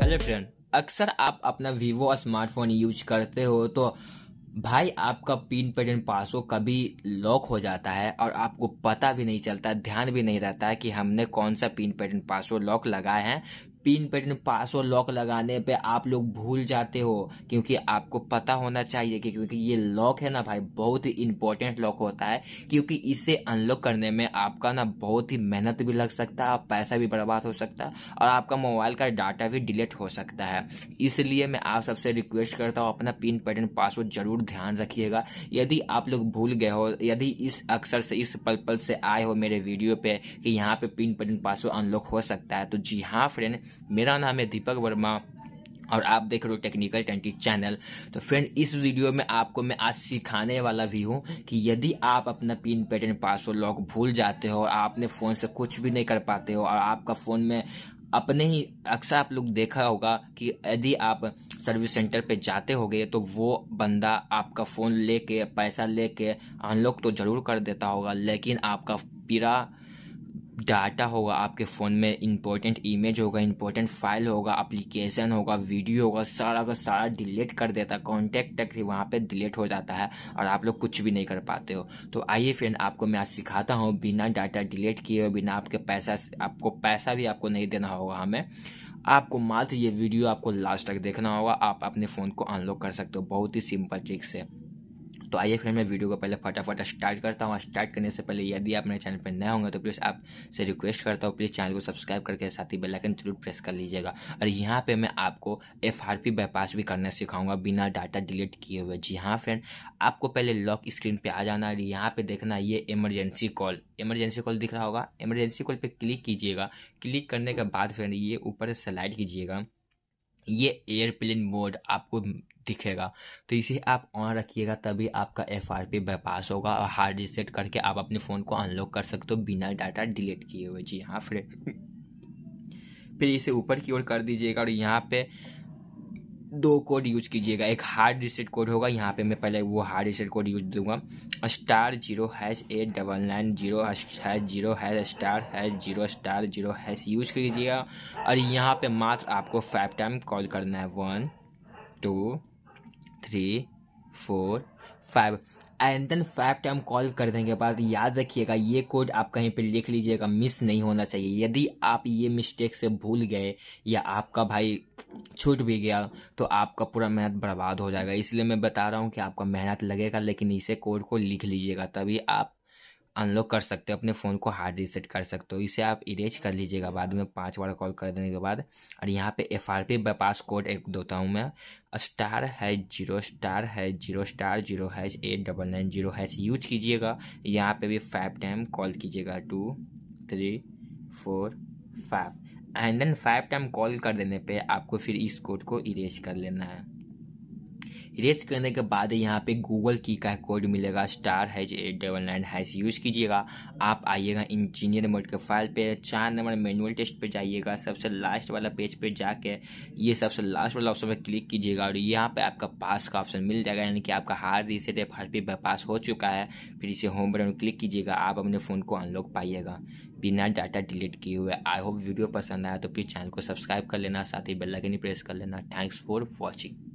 hello friend अक्सर आप अपना वीवो स्मार्टफोन यूज करते हो तो भाई आपका पिन एंड पासवर्ड कभी लॉक हो जाता है और आपको पता भी नहीं चलता ध्यान भी नहीं रहता है कि हमने कौन सा पिन पैटर्न पासवर्ड लॉक लगाए हैं पिन पैटर्न पासवर्ड लॉक लगाने पे आप लोग भूल जाते हो क्योंकि आपको पता होना चाहिए कि क्योंकि ये लॉक है ना भाई बहुत ही इंपॉर्टेंट लॉक होता है क्योंकि इसे अनलॉक करने में आपका ना बहुत ही मेहनत भी लग सकता है पैसा भी बर्बाद हो सकता है और आपका मोबाइल का डाटा भी डिलीट हो सकता है इसलिए मैं आप सबसे रिक्वेस्ट करता हूँ अपना पिन पैटर्न पासवर्ड जरूर ध्यान रखिएगा यदि आप लोग भूल गए हो यदि इस अक्सर से इस पल पल से आए हो मेरे वीडियो पे कि यहाँ पे पिन पैटर्न पासवर्ड अनलॉक हो सकता है तो जी हाँ फ्रेंड मेरा नाम है दीपक वर्मा और आप देख रहे हो टेक्निकल ट्वेंटी चैनल तो फ्रेंड इस वीडियो में आपको मैं आज सिखाने वाला भी हूँ कि यदि आप अपना पिन पैटर्न पासवर्ड लॉक भूल जाते हो और आपने फ़ोन से कुछ भी नहीं कर पाते हो और आपका फ़ोन में अपने ही अक्सर आप लोग देखा होगा कि यदि आप सर्विस सेंटर पे जाते होगे तो वो बंदा आपका फ़ोन लेके पैसा लेके अनलॉक तो ज़रूर कर देता होगा लेकिन आपका पिरा डाटा होगा आपके फ़ोन में इंपॉर्टेंट इमेज होगा इंपॉर्टेंट फाइल होगा एप्लीकेशन होगा वीडियो होगा सारा का सारा डिलीट कर देता है कॉन्टैक्ट तक ही वहाँ पे डिलीट हो जाता है और आप लोग कुछ भी नहीं कर पाते हो तो आइए फ्रेंड आपको मैं आज सिखाता हूँ बिना डाटा डिलीट किए हुए बिना आपके पैसा आपको पैसा भी आपको नहीं देना होगा हमें आपको मात्र ये वीडियो आपको लास्ट तक देखना होगा आप अपने फ़ोन को अनलॉक कर सकते हो बहुत ही सिंपल ट्रिक से तो आइए फ्रेंड मैं वीडियो को पहले फटाफट स्टार्ट करता हूँ स्टार्ट करने से पहले यदि आप मेरे चैनल पर नए होंगे तो प्लीज़ आपसे रिक्वेस्ट करता हूँ प्लीज़ चैनल को सब्सक्राइब करके साथ ही बेलाइकन जरूर प्रेस कर लीजिएगा और यहाँ पर मैं आपको एफ आर पी बाईपास भी करना सिखाऊंगा बिना डाटा डिलीट किए हुए जी हाँ फ्रेंड आपको पहले लॉक स्क्रीन पर आ जाना और यहाँ पर देखना ये इमरजेंसी कॉल इमरजेंसी कॉल दिख रहा होगा इमरजेंसी कॉल पर क्लिक कीजिएगा क्लिक करने के बाद फ्रेंड ये ऊपर स्लाइड कीजिएगा ये एयरप्लेन मोड आपको दिखेगा तो इसे आप ऑन रखिएगा तभी आपका एफ आर पी बाईपास होगा और हार्ड रिसेट करके आप अपने फ़ोन को अनलॉक कर सकते हो बिना डाटा डिलीट किए हुए जी हाँ फ्रेंड फिर इसे ऊपर की ओर कर दीजिएगा और यहाँ पे दो कोड यूज कीजिएगा एक हार्ड रिसेट कोड होगा यहाँ पे मैं पहले वो हार्ड रिसेट कोड यूज दूंगा star zero hash eight double nine zero hash zero hash star hash zero star zero hash use कीजिएगा और यहाँ पे मात्र आपको फाइव टाइम कॉल करना है one two three four five and then five time call कर देंगे बाद याद रखिएगा ये कोड आप कहीं पे लिख लीजिएगा मिस नहीं होना चाहिए यदि आप ये मिस्टेक से भूल गए या आपका भाई छूट भी गया तो आपका पूरा मेहनत बर्बाद हो जाएगा इसलिए मैं बता रहा हूँ कि आपका मेहनत लगेगा लेकिन इसे कोड को लिख लीजिएगा तभी आप अनलॉक कर सकते हो अपने फ़ोन को हार्ड रीसेट कर सकते हो इसे आप इरेज कर लीजिएगा बाद में पांच बार कॉल कर देने के बाद और यहाँ पे F R P bypass code एक देता हूँ मैं स्टार हैच जीरो स्टार है zero star zero hash eight double nine zero hash use कीजिएगा यहाँ पे भी फाइव टाइम कॉल कीजिएगा two three four five and then five time call कर देने पे आपको फिर इस कोड को इरेज कर लेना है रेस करने के बाद यहाँ पे गूगल की का कोड मिलेगा star hash eight double nine hash use कीजिएगा आप आइएगा इंजीनियर मोड के फाइल पे चार नंबर मैनुअल टेस्ट पे जाइएगा सबसे लास्ट वाला पेज पे जाके ये सबसे लास्ट वाला ऑप्शन पर क्लिक कीजिएगा और यहाँ पे आपका पास का ऑप्शन मिल जाएगा यानी कि आपका हार्ड रीसेट एफ हर पे पास हो चुका है फिर इसे होम बटन क्लिक कीजिएगा आप अपने फ़ोन को अनलॉक पाइएगा बिना डाटा डिलीट किए हुए आई होप वीडियो पसंद आया तो प्लीज़ चैनल को सब्सक्राइब कर लेना साथ ही बेल आइकन प्रेस कर लेना थैंक्स फॉर वॉचिंग